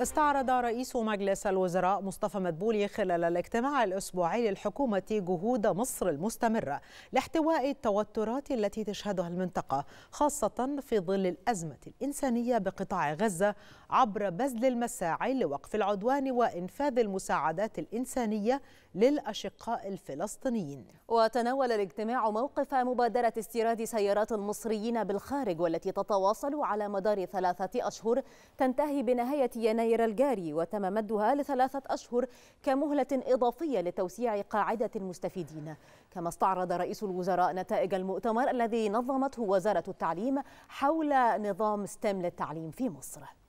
استعرض رئيس مجلس الوزراء مصطفى مدبولي خلال الاجتماع الأسبوعي للحكومة جهود مصر المستمرة لاحتواء التوترات التي تشهدها المنطقة خاصة في ظل الأزمة الإنسانية بقطاع غزة عبر بذل المساعي لوقف العدوان وإنفاذ المساعدات الإنسانية للأشقاء الفلسطينيين وتناول الاجتماع موقف مبادرة استيراد سيارات المصريين بالخارج والتي تتواصل على مدار ثلاثة أشهر تنتهي بنهاية يناير يناير الجاري وتم مدها لثلاثة أشهر كمهلة إضافية لتوسيع قاعدة المستفيدين كما استعرض رئيس الوزراء نتائج المؤتمر الذي نظمته وزارة التعليم حول نظام ستيم للتعليم في مصر